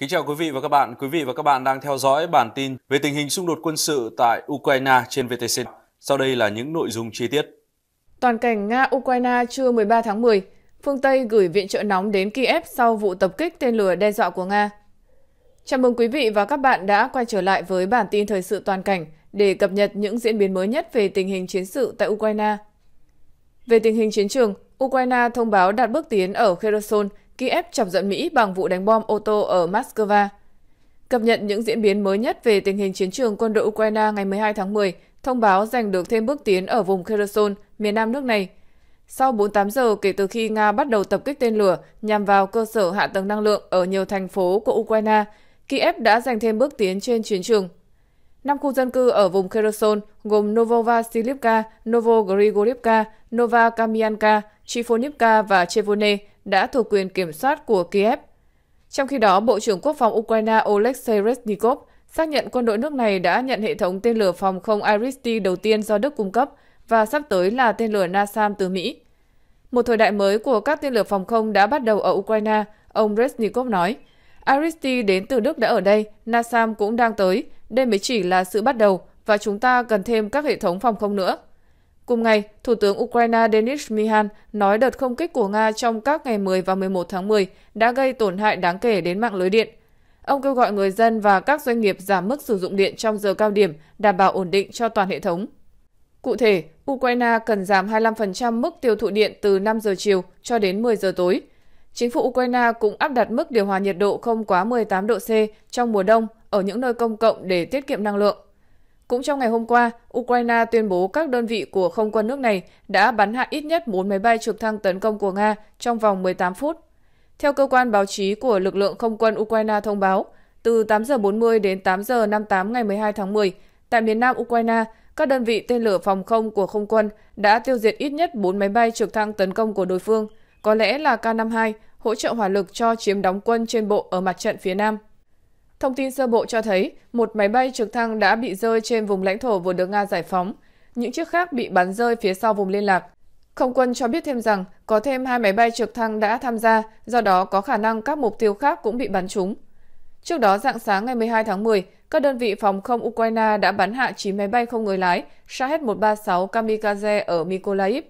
Kính chào quý vị và các bạn. Quý vị và các bạn đang theo dõi bản tin về tình hình xung đột quân sự tại Ukraine trên VTC. Sau đây là những nội dung chi tiết. Toàn cảnh Nga-Ukraine trưa 13 tháng 10, phương Tây gửi viện trợ nóng đến Kiev sau vụ tập kích tên lửa đe dọa của Nga. Chào mừng quý vị và các bạn đã quay trở lại với bản tin thời sự toàn cảnh để cập nhật những diễn biến mới nhất về tình hình chiến sự tại Ukraine. Về tình hình chiến trường, Ukraine thông báo đạt bước tiến ở Kherson Kiev chọc giận Mỹ bằng vụ đánh bom ô tô ở Moscow. Cập nhật những diễn biến mới nhất về tình hình chiến trường quân đội Ukraine ngày 12 tháng 10, thông báo giành được thêm bước tiến ở vùng Kherson, miền nam nước này. Sau 48 giờ kể từ khi Nga bắt đầu tập kích tên lửa nhằm vào cơ sở hạ tầng năng lượng ở nhiều thành phố của Ukraine, Kiev đã giành thêm bước tiến trên chiến trường. Năm khu dân cư ở vùng Kherson gồm Novovasilivka, Novogrigorivka, Novakamyanka, Chifonivka và Chevone đã thuộc quyền kiểm soát của Kiev. Trong khi đó, Bộ trưởng Quốc phòng Ukraine Oleksiy Reznikov xác nhận quân đội nước này đã nhận hệ thống tên lửa phòng không Iris-T đầu tiên do Đức cung cấp và sắp tới là tên lửa NASAM từ Mỹ. Một thời đại mới của các tên lửa phòng không đã bắt đầu ở Ukraine, ông Reznikov nói. Aristi đến từ Đức đã ở đây, NASAM cũng đang tới, đây mới chỉ là sự bắt đầu và chúng ta cần thêm các hệ thống phòng không nữa. Cùng ngày, Thủ tướng Ukraine Denis Mihan nói đợt không kích của Nga trong các ngày 10 và 11 tháng 10 đã gây tổn hại đáng kể đến mạng lưới điện. Ông kêu gọi người dân và các doanh nghiệp giảm mức sử dụng điện trong giờ cao điểm, đảm bảo ổn định cho toàn hệ thống. Cụ thể, Ukraine cần giảm 25% mức tiêu thụ điện từ 5 giờ chiều cho đến 10 giờ tối. Chính phủ Ukraine cũng áp đặt mức điều hòa nhiệt độ không quá 18 độ C trong mùa đông ở những nơi công cộng để tiết kiệm năng lượng. Cũng trong ngày hôm qua, Ukraine tuyên bố các đơn vị của không quân nước này đã bắn hạ ít nhất 4 máy bay trực thăng tấn công của Nga trong vòng 18 phút. Theo cơ quan báo chí của lực lượng không quân Ukraine thông báo, từ 8 giờ 40 đến 8 giờ 58 ngày 12 tháng 10, tại miền nam Ukraine, các đơn vị tên lửa phòng không của không quân đã tiêu diệt ít nhất 4 máy bay trực thăng tấn công của đối phương, có lẽ là K-52, hỗ trợ hỏa lực cho chiếm đóng quân trên bộ ở mặt trận phía Nam. Thông tin sơ bộ cho thấy một máy bay trực thăng đã bị rơi trên vùng lãnh thổ vừa được Nga giải phóng. Những chiếc khác bị bắn rơi phía sau vùng liên lạc. Không quân cho biết thêm rằng có thêm hai máy bay trực thăng đã tham gia, do đó có khả năng các mục tiêu khác cũng bị bắn trúng. Trước đó dạng sáng ngày 12 tháng 10, các đơn vị phòng không Ukraine đã bắn hạ 9 máy bay không người lái Shahed-136 Kamikaze ở Mykolaiv.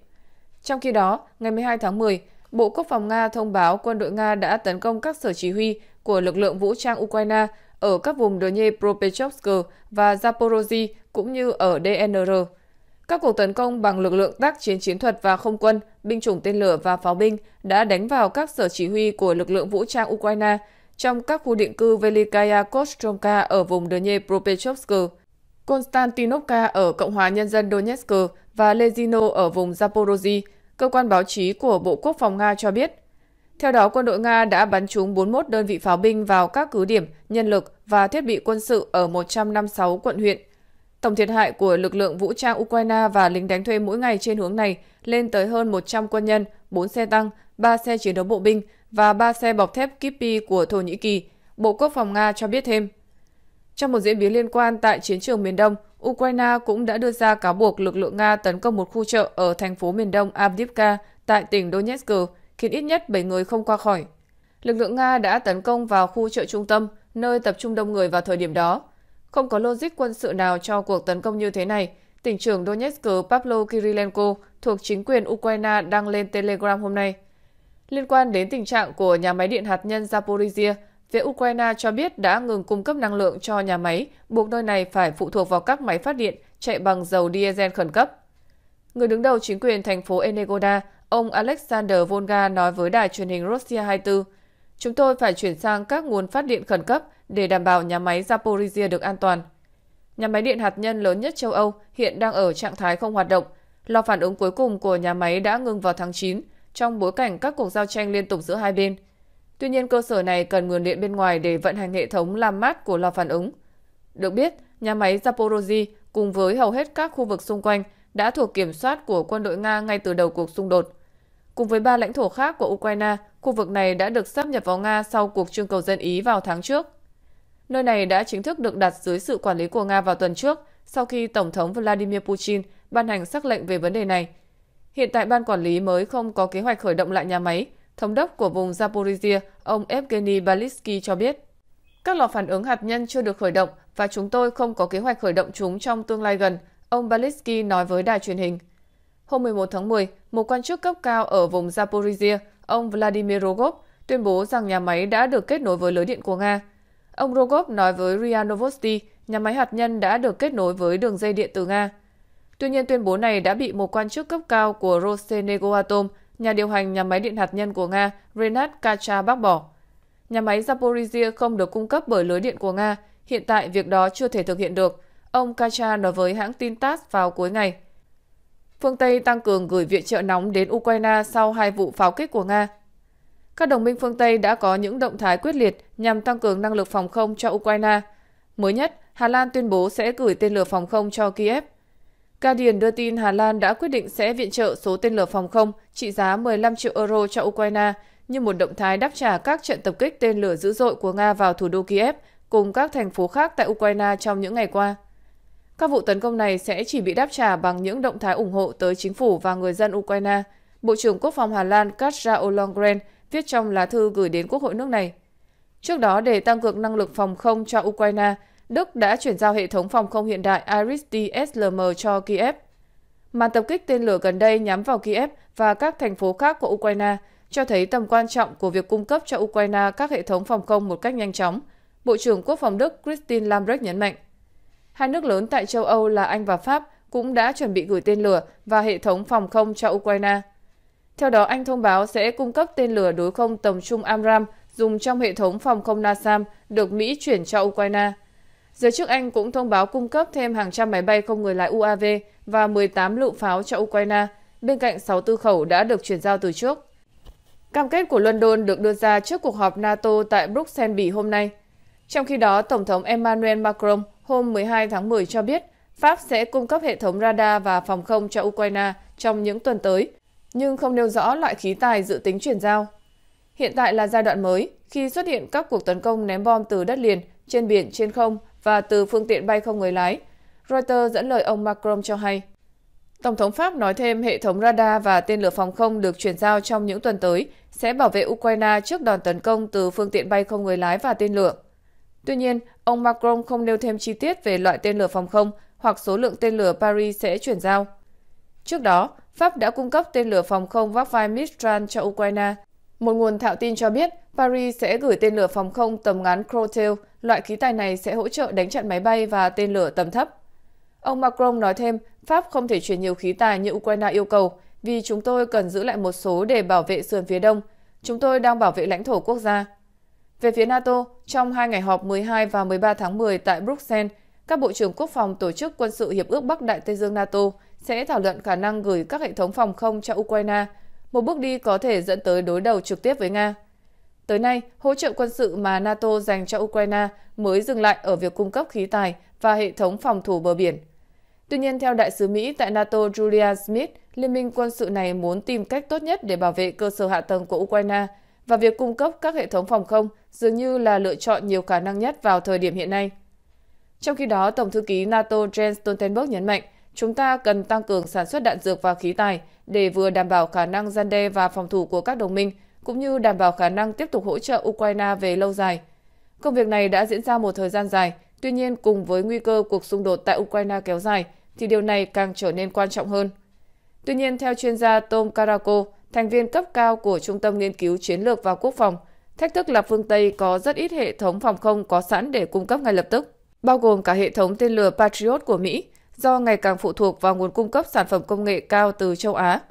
Trong khi đó, ngày 12 tháng 10, Bộ Quốc phòng Nga thông báo quân đội Nga đã tấn công các sở chỉ huy của lực lượng vũ trang Ukraine ở các vùng Donetsk, Dnipropetrovsk và Zaporozhye cũng như ở DNR. Các cuộc tấn công bằng lực lượng tác chiến chiến thuật và không quân, binh chủng tên lửa và pháo binh đã đánh vào các sở chỉ huy của lực lượng vũ trang Ukraine trong các khu định cư Velikaya Kostromka ở vùng Dnipropetrovsk, Konstantinovka ở Cộng hòa Nhân dân Donetsk và Lezino ở vùng Zaporozhye, Cơ quan báo chí của Bộ Quốc phòng Nga cho biết, theo đó, quân đội Nga đã bắn trúng 41 đơn vị pháo binh vào các cứ điểm, nhân lực và thiết bị quân sự ở 156 quận huyện. Tổng thiệt hại của lực lượng vũ trang Ukraine và lính đánh thuê mỗi ngày trên hướng này lên tới hơn 100 quân nhân, 4 xe tăng, 3 xe chiến đấu bộ binh và 3 xe bọc thép Kipi của Thổ Nhĩ Kỳ, Bộ Quốc phòng Nga cho biết thêm. Trong một diễn biến liên quan tại chiến trường miền Đông, Ukraine cũng đã đưa ra cáo buộc lực lượng Nga tấn công một khu chợ ở thành phố miền đông Avdiivka tại tỉnh Donetsk, khiến ít nhất 7 người không qua khỏi. Lực lượng Nga đã tấn công vào khu chợ trung tâm, nơi tập trung đông người vào thời điểm đó. Không có logic quân sự nào cho cuộc tấn công như thế này, tỉnh trưởng Donetsk Pavlo Kirilenko thuộc chính quyền Ukraine đăng lên Telegram hôm nay. Liên quan đến tình trạng của nhà máy điện hạt nhân Zaporizhia, Phía Ukraine cho biết đã ngừng cung cấp năng lượng cho nhà máy, buộc nơi này phải phụ thuộc vào các máy phát điện chạy bằng dầu diesel khẩn cấp. Người đứng đầu chính quyền thành phố Enegoda, ông Alexander Volga nói với đài truyền hình Russia 24, chúng tôi phải chuyển sang các nguồn phát điện khẩn cấp để đảm bảo nhà máy Zaporizhia được an toàn. Nhà máy điện hạt nhân lớn nhất châu Âu hiện đang ở trạng thái không hoạt động. Lò phản ứng cuối cùng của nhà máy đã ngừng vào tháng 9 trong bối cảnh các cuộc giao tranh liên tục giữa hai bên – Tuy nhiên cơ sở này cần nguồn điện bên ngoài để vận hành hệ thống làm mát của lò phản ứng. Được biết, nhà máy Zaporozhye cùng với hầu hết các khu vực xung quanh đã thuộc kiểm soát của quân đội Nga ngay từ đầu cuộc xung đột. Cùng với ba lãnh thổ khác của Ukraine, khu vực này đã được sắp nhập vào Nga sau cuộc trưng cầu dân Ý vào tháng trước. Nơi này đã chính thức được đặt dưới sự quản lý của Nga vào tuần trước, sau khi Tổng thống Vladimir Putin ban hành sắc lệnh về vấn đề này. Hiện tại ban quản lý mới không có kế hoạch khởi động lại nhà máy, thống đốc của vùng Zaporizhia, ông Evgeny Balitsky cho biết. Các lò phản ứng hạt nhân chưa được khởi động và chúng tôi không có kế hoạch khởi động chúng trong tương lai gần, ông Balitsky nói với đài truyền hình. Hôm 11 tháng 10, một quan chức cấp cao ở vùng Zaporizhia, ông Vladimir Rogov, tuyên bố rằng nhà máy đã được kết nối với lưới điện của Nga. Ông Rogov nói với RIA Novosti, nhà máy hạt nhân đã được kết nối với đường dây điện từ Nga. Tuy nhiên, tuyên bố này đã bị một quan chức cấp cao của Rosenegoatom nhà điều hành nhà máy điện hạt nhân của Nga Renat Kacha bác bỏ. Nhà máy Zaporizhia không được cung cấp bởi lưới điện của Nga, hiện tại việc đó chưa thể thực hiện được, ông Kacha nói với hãng tin TASS vào cuối ngày. Phương Tây tăng cường gửi viện trợ nóng đến Ukraine sau hai vụ pháo kích của Nga. Các đồng minh phương Tây đã có những động thái quyết liệt nhằm tăng cường năng lực phòng không cho Ukraine. Mới nhất, Hà Lan tuyên bố sẽ gửi tên lửa phòng không cho Kiev – Guardian đưa tin Hà Lan đã quyết định sẽ viện trợ số tên lửa phòng không trị giá 15 triệu euro cho Ukraine như một động thái đáp trả các trận tập kích tên lửa dữ dội của Nga vào thủ đô Kiev cùng các thành phố khác tại Ukraine trong những ngày qua. Các vụ tấn công này sẽ chỉ bị đáp trả bằng những động thái ủng hộ tới chính phủ và người dân Ukraine, Bộ trưởng Quốc phòng Hà Lan Katja Ollongren viết trong lá thư gửi đến Quốc hội nước này. Trước đó, để tăng cường năng lực phòng không cho Ukraine, Đức đã chuyển giao hệ thống phòng không hiện đại iris t cho Kiev. Màn tập kích tên lửa gần đây nhắm vào Kiev và các thành phố khác của Ukraine cho thấy tầm quan trọng của việc cung cấp cho Ukraine các hệ thống phòng không một cách nhanh chóng, Bộ trưởng Quốc phòng Đức Christine Lambrecht nhấn mạnh. Hai nước lớn tại châu Âu là Anh và Pháp cũng đã chuẩn bị gửi tên lửa và hệ thống phòng không cho Ukraine. Theo đó, Anh thông báo sẽ cung cấp tên lửa đối không tầm trung Amram dùng trong hệ thống phòng không NASAM được Mỹ chuyển cho Ukraine – Giới chức Anh cũng thông báo cung cấp thêm hàng trăm máy bay không người lái UAV và 18 lựu pháo cho Ukraine, bên cạnh tư khẩu đã được chuyển giao từ trước. Cam kết của London được đưa ra trước cuộc họp NATO tại Bruxelles Bỉ hôm nay. Trong khi đó, Tổng thống Emmanuel Macron hôm 12 tháng 10 cho biết Pháp sẽ cung cấp hệ thống radar và phòng không cho Ukraine trong những tuần tới, nhưng không nêu rõ loại khí tài dự tính chuyển giao. Hiện tại là giai đoạn mới, khi xuất hiện các cuộc tấn công ném bom từ đất liền, trên biển, trên không – và từ phương tiện bay không người lái. Reuters dẫn lời ông Macron cho hay. Tổng thống Pháp nói thêm hệ thống radar và tên lửa phòng không được chuyển giao trong những tuần tới sẽ bảo vệ Ukraine trước đòn tấn công từ phương tiện bay không người lái và tên lửa. Tuy nhiên, ông Macron không nêu thêm chi tiết về loại tên lửa phòng không hoặc số lượng tên lửa Paris sẽ chuyển giao. Trước đó, Pháp đã cung cấp tên lửa phòng không Vác Mistral cho Ukraine. Một nguồn thạo tin cho biết Paris sẽ gửi tên lửa phòng không tầm ngắn Crotail, loại khí tài này sẽ hỗ trợ đánh chặn máy bay và tên lửa tầm thấp. Ông Macron nói thêm, Pháp không thể chuyển nhiều khí tài như Ukraine yêu cầu, vì chúng tôi cần giữ lại một số để bảo vệ sườn phía đông. Chúng tôi đang bảo vệ lãnh thổ quốc gia. Về phía NATO, trong hai ngày họp 12 và 13 tháng 10 tại Bruxelles, các Bộ trưởng Quốc phòng Tổ chức Quân sự Hiệp ước Bắc Đại Tây Dương NATO sẽ thảo luận khả năng gửi các hệ thống phòng không cho Ukraine, một bước đi có thể dẫn tới đối đầu trực tiếp với Nga. Tới nay, hỗ trợ quân sự mà NATO dành cho Ukraine mới dừng lại ở việc cung cấp khí tài và hệ thống phòng thủ bờ biển. Tuy nhiên, theo đại sứ Mỹ tại NATO Julia Smith, liên minh quân sự này muốn tìm cách tốt nhất để bảo vệ cơ sở hạ tầng của Ukraine và việc cung cấp các hệ thống phòng không dường như là lựa chọn nhiều khả năng nhất vào thời điểm hiện nay. Trong khi đó, Tổng thư ký NATO Jens Stoltenberg nhấn mạnh, chúng ta cần tăng cường sản xuất đạn dược và khí tài để vừa đảm bảo khả năng gian đe và phòng thủ của các đồng minh, cũng như đảm bảo khả năng tiếp tục hỗ trợ Ukraine về lâu dài. Công việc này đã diễn ra một thời gian dài, tuy nhiên cùng với nguy cơ cuộc xung đột tại Ukraine kéo dài, thì điều này càng trở nên quan trọng hơn. Tuy nhiên, theo chuyên gia Tom Karako, thành viên cấp cao của Trung tâm Nghiên cứu Chiến lược và Quốc phòng, thách thức là phương Tây có rất ít hệ thống phòng không có sẵn để cung cấp ngay lập tức, bao gồm cả hệ thống tên lửa Patriot của Mỹ, do ngày càng phụ thuộc vào nguồn cung cấp sản phẩm công nghệ cao từ châu Á –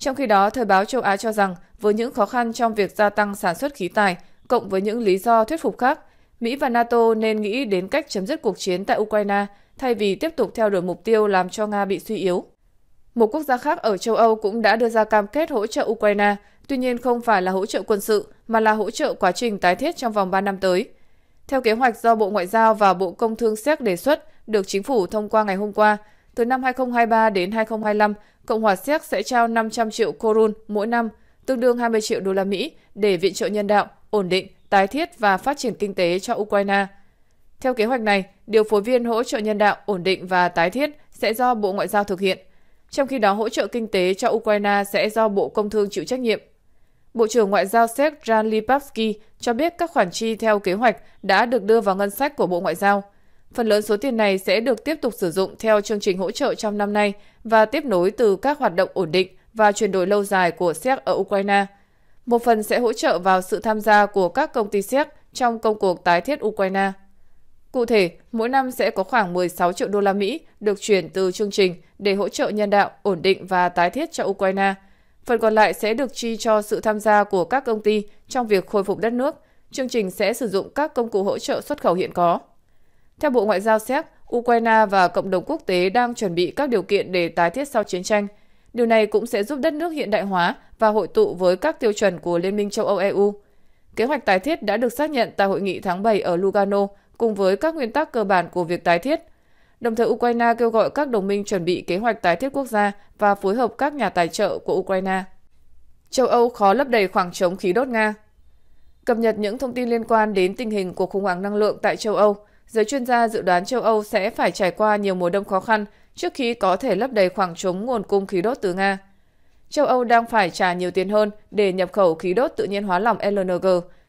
trong khi đó, thời báo châu Á cho rằng với những khó khăn trong việc gia tăng sản xuất khí tài, cộng với những lý do thuyết phục khác, Mỹ và NATO nên nghĩ đến cách chấm dứt cuộc chiến tại Ukraine thay vì tiếp tục theo đuổi mục tiêu làm cho Nga bị suy yếu. Một quốc gia khác ở châu Âu cũng đã đưa ra cam kết hỗ trợ Ukraine, tuy nhiên không phải là hỗ trợ quân sự mà là hỗ trợ quá trình tái thiết trong vòng 3 năm tới. Theo kế hoạch do Bộ Ngoại giao và Bộ Công Thương Séc đề xuất được chính phủ thông qua ngày hôm qua, từ năm 2023 đến 2025, Cộng hòa Séc sẽ trao 500 triệu korun mỗi năm, tương đương 20 triệu đô la Mỹ để viện trợ nhân đạo, ổn định, tái thiết và phát triển kinh tế cho Ukraine. Theo kế hoạch này, điều phối viên hỗ trợ nhân đạo, ổn định và tái thiết sẽ do Bộ Ngoại giao thực hiện. Trong khi đó, hỗ trợ kinh tế cho Ukraine sẽ do Bộ Công Thương chịu trách nhiệm. Bộ trưởng Ngoại giao Séc Jan Lipavsky cho biết các khoản chi theo kế hoạch đã được đưa vào ngân sách của Bộ Ngoại giao – Phần lớn số tiền này sẽ được tiếp tục sử dụng theo chương trình hỗ trợ trong năm nay và tiếp nối từ các hoạt động ổn định và chuyển đổi lâu dài của Séc ở Ukraine. Một phần sẽ hỗ trợ vào sự tham gia của các công ty Séc trong công cuộc tái thiết Ukraine. Cụ thể, mỗi năm sẽ có khoảng 16 triệu đô la Mỹ được chuyển từ chương trình để hỗ trợ nhân đạo, ổn định và tái thiết cho Ukraine. Phần còn lại sẽ được chi cho sự tham gia của các công ty trong việc khôi phục đất nước. Chương trình sẽ sử dụng các công cụ hỗ trợ xuất khẩu hiện có. Theo Bộ Ngoại giao Séc, Ukraine và cộng đồng quốc tế đang chuẩn bị các điều kiện để tái thiết sau chiến tranh. Điều này cũng sẽ giúp đất nước hiện đại hóa và hội tụ với các tiêu chuẩn của Liên minh châu Âu EU. Kế hoạch tái thiết đã được xác nhận tại hội nghị tháng 7 ở Lugano cùng với các nguyên tắc cơ bản của việc tái thiết. Đồng thời, Ukraine kêu gọi các đồng minh chuẩn bị kế hoạch tái thiết quốc gia và phối hợp các nhà tài trợ của Ukraine. Châu Âu khó lấp đầy khoảng trống khí đốt Nga Cập nhật những thông tin liên quan đến tình hình của khủng hoảng năng lượng tại châu Âu – Giới chuyên gia dự đoán châu Âu sẽ phải trải qua nhiều mùa đông khó khăn trước khi có thể lấp đầy khoảng trống nguồn cung khí đốt từ Nga. Châu Âu đang phải trả nhiều tiền hơn để nhập khẩu khí đốt tự nhiên hóa lỏng LNG,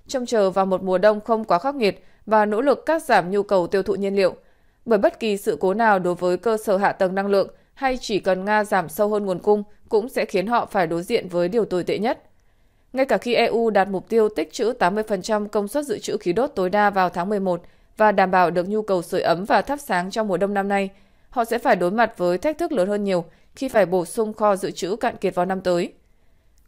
trông chờ vào một mùa đông không quá khắc nghiệt và nỗ lực cắt giảm nhu cầu tiêu thụ nhiên liệu. Bởi bất kỳ sự cố nào đối với cơ sở hạ tầng năng lượng hay chỉ cần Nga giảm sâu hơn nguồn cung cũng sẽ khiến họ phải đối diện với điều tồi tệ nhất. Ngay cả khi EU đạt mục tiêu tích trữ 80% công suất dự trữ khí đốt tối đa vào tháng 11, và đảm bảo được nhu cầu sưởi ấm và thắp sáng trong mùa đông năm nay, họ sẽ phải đối mặt với thách thức lớn hơn nhiều khi phải bổ sung kho dự trữ cạn kiệt vào năm tới.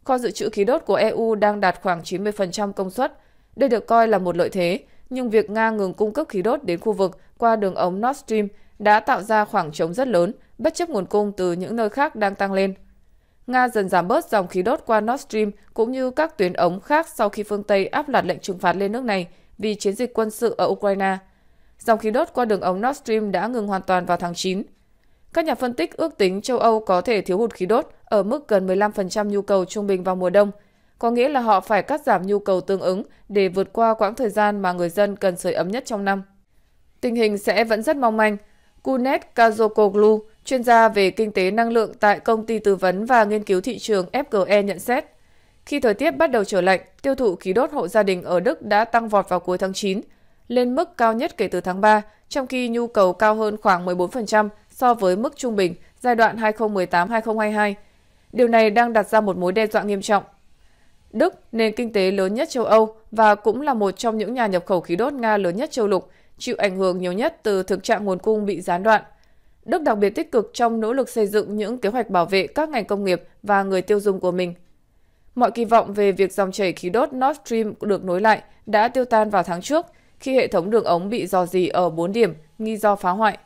Kho dự trữ khí đốt của EU đang đạt khoảng 90% công suất. Đây được coi là một lợi thế, nhưng việc Nga ngừng cung cấp khí đốt đến khu vực qua đường ống Nord Stream đã tạo ra khoảng trống rất lớn, bất chấp nguồn cung từ những nơi khác đang tăng lên. Nga dần giảm bớt dòng khí đốt qua Nord Stream cũng như các tuyến ống khác sau khi phương Tây áp đặt lệnh trừng phạt lên nước này – vì chiến dịch quân sự ở Ukraine. Dòng khí đốt qua đường ống Nord Stream đã ngừng hoàn toàn vào tháng 9. Các nhà phân tích ước tính châu Âu có thể thiếu hụt khí đốt ở mức gần 15% nhu cầu trung bình vào mùa đông, có nghĩa là họ phải cắt giảm nhu cầu tương ứng để vượt qua quãng thời gian mà người dân cần sưởi ấm nhất trong năm. Tình hình sẽ vẫn rất mong manh. Kunet Kazokoglu, chuyên gia về kinh tế năng lượng tại công ty tư vấn và nghiên cứu thị trường FGE nhận xét, khi thời tiết bắt đầu trở lạnh, tiêu thụ khí đốt hộ gia đình ở Đức đã tăng vọt vào cuối tháng 9, lên mức cao nhất kể từ tháng 3, trong khi nhu cầu cao hơn khoảng 14% so với mức trung bình giai đoạn 2018-2022. Điều này đang đặt ra một mối đe dọa nghiêm trọng. Đức, nền kinh tế lớn nhất châu Âu và cũng là một trong những nhà nhập khẩu khí đốt Nga lớn nhất châu lục, chịu ảnh hưởng nhiều nhất từ thực trạng nguồn cung bị gián đoạn. Đức đặc biệt tích cực trong nỗ lực xây dựng những kế hoạch bảo vệ các ngành công nghiệp và người tiêu dùng của mình. Mọi kỳ vọng về việc dòng chảy khí đốt Nord Stream được nối lại đã tiêu tan vào tháng trước khi hệ thống đường ống bị dò dỉ ở 4 điểm nghi do phá hoại.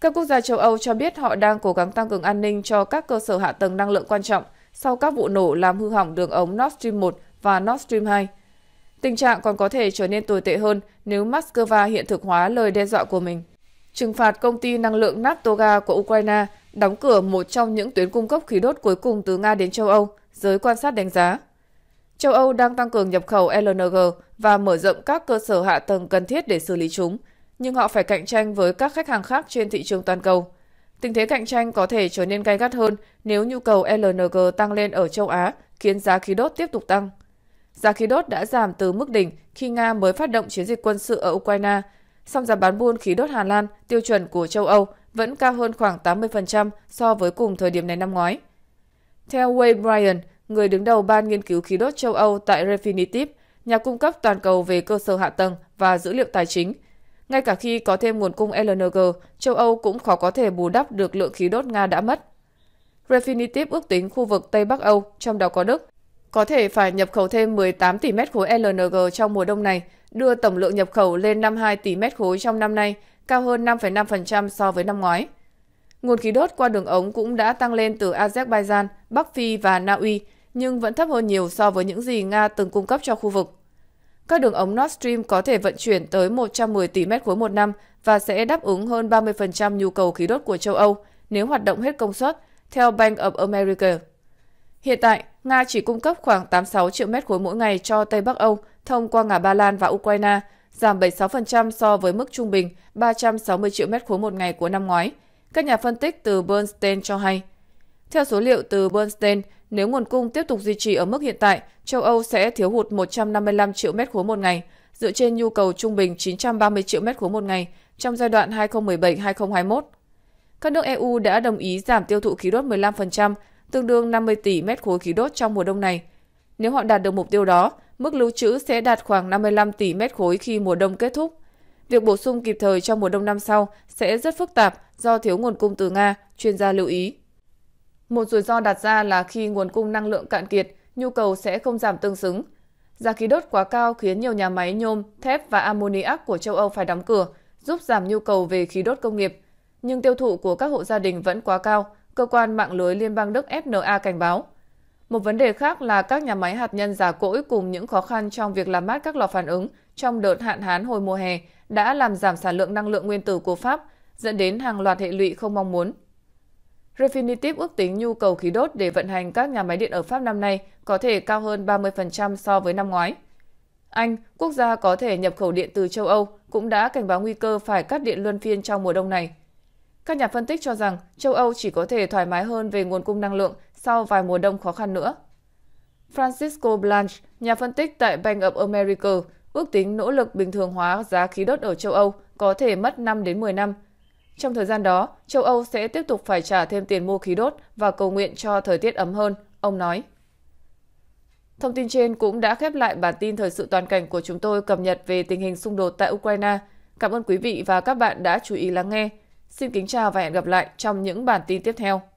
Các quốc gia châu Âu cho biết họ đang cố gắng tăng cường an ninh cho các cơ sở hạ tầng năng lượng quan trọng sau các vụ nổ làm hư hỏng đường ống Nord Stream 1 và Nord Stream 2. Tình trạng còn có thể trở nên tồi tệ hơn nếu Moscow hiện thực hóa lời đe dọa của mình. Trừng phạt công ty năng lượng Naftoga của Ukraine đóng cửa một trong những tuyến cung cấp khí đốt cuối cùng từ Nga đến châu Âu – giới quan sát đánh giá. Châu Âu đang tăng cường nhập khẩu LNG và mở rộng các cơ sở hạ tầng cần thiết để xử lý chúng, nhưng họ phải cạnh tranh với các khách hàng khác trên thị trường toàn cầu. Tình thế cạnh tranh có thể trở nên gay gắt hơn nếu nhu cầu LNG tăng lên ở châu Á, khiến giá khí đốt tiếp tục tăng. Giá khí đốt đã giảm từ mức đỉnh khi Nga mới phát động chiến dịch quân sự ở Ukraine, song giá bán buôn khí đốt Hà Lan tiêu chuẩn của châu Âu vẫn cao hơn khoảng 80% so với cùng thời điểm này năm ngoái. Theo Wade Bryan, người đứng đầu Ban Nghiên cứu Khí đốt châu Âu tại Refinitiv, nhà cung cấp toàn cầu về cơ sở hạ tầng và dữ liệu tài chính, ngay cả khi có thêm nguồn cung LNG, châu Âu cũng khó có thể bù đắp được lượng khí đốt Nga đã mất. Refinitiv ước tính khu vực Tây Bắc Âu, trong đó có Đức, có thể phải nhập khẩu thêm 18 tỷ mét khối LNG trong mùa đông này, đưa tổng lượng nhập khẩu lên 52 tỷ mét khối trong năm nay, cao hơn 5,5% so với năm ngoái. Nguồn khí đốt qua đường ống cũng đã tăng lên từ Azerbaijan, Bắc Phi và Na Uy, nhưng vẫn thấp hơn nhiều so với những gì Nga từng cung cấp cho khu vực. Các đường ống Nord Stream có thể vận chuyển tới 110 tỷ mét khối một năm và sẽ đáp ứng hơn 30% nhu cầu khí đốt của châu Âu nếu hoạt động hết công suất, theo Bank of America. Hiện tại, Nga chỉ cung cấp khoảng 86 triệu mét khối mỗi ngày cho Tây Bắc Âu thông qua ngả Ba Lan và Ukraine, giảm 76% so với mức trung bình 360 triệu mét khối một ngày của năm ngoái – các nhà phân tích từ Bernstein cho hay, theo số liệu từ Bernstein, nếu nguồn cung tiếp tục duy trì ở mức hiện tại, châu Âu sẽ thiếu hụt 155 triệu mét khối một ngày, dựa trên nhu cầu trung bình 930 triệu mét khối một ngày trong giai đoạn 2017-2021. Các nước EU đã đồng ý giảm tiêu thụ khí đốt 15%, tương đương 50 tỷ mét khối khí đốt trong mùa đông này. Nếu họ đạt được mục tiêu đó, mức lưu trữ sẽ đạt khoảng 55 tỷ mét khối khi mùa đông kết thúc. Việc bổ sung kịp thời trong mùa đông năm sau sẽ rất phức tạp do thiếu nguồn cung từ Nga, chuyên gia lưu ý. Một rủi ro đặt ra là khi nguồn cung năng lượng cạn kiệt, nhu cầu sẽ không giảm tương xứng. Giá khí đốt quá cao khiến nhiều nhà máy nhôm, thép và ammoniac của châu Âu phải đóng cửa, giúp giảm nhu cầu về khí đốt công nghiệp. Nhưng tiêu thụ của các hộ gia đình vẫn quá cao, cơ quan mạng lưới Liên bang Đức FNA cảnh báo. Một vấn đề khác là các nhà máy hạt nhân già cỗi cùng những khó khăn trong việc làm mát các lò phản ứng trong đợt hạn hán hồi mùa hè đã làm giảm sản lượng năng lượng nguyên tử của Pháp, dẫn đến hàng loạt hệ lụy không mong muốn. Refinitiv ước tính nhu cầu khí đốt để vận hành các nhà máy điện ở Pháp năm nay có thể cao hơn 30% so với năm ngoái. Anh, quốc gia có thể nhập khẩu điện từ châu Âu, cũng đã cảnh báo nguy cơ phải cắt điện luân phiên trong mùa đông này. Các nhà phân tích cho rằng châu Âu chỉ có thể thoải mái hơn về nguồn cung năng lượng sau vài mùa đông khó khăn nữa. Francisco Blanche, nhà phân tích tại Bank of America, ước tính nỗ lực bình thường hóa giá khí đốt ở châu Âu có thể mất 5 đến 10 năm. Trong thời gian đó, châu Âu sẽ tiếp tục phải trả thêm tiền mua khí đốt và cầu nguyện cho thời tiết ấm hơn, ông nói. Thông tin trên cũng đã khép lại bản tin thời sự toàn cảnh của chúng tôi cập nhật về tình hình xung đột tại Ukraine. Cảm ơn quý vị và các bạn đã chú ý lắng nghe. Xin kính chào và hẹn gặp lại trong những bản tin tiếp theo.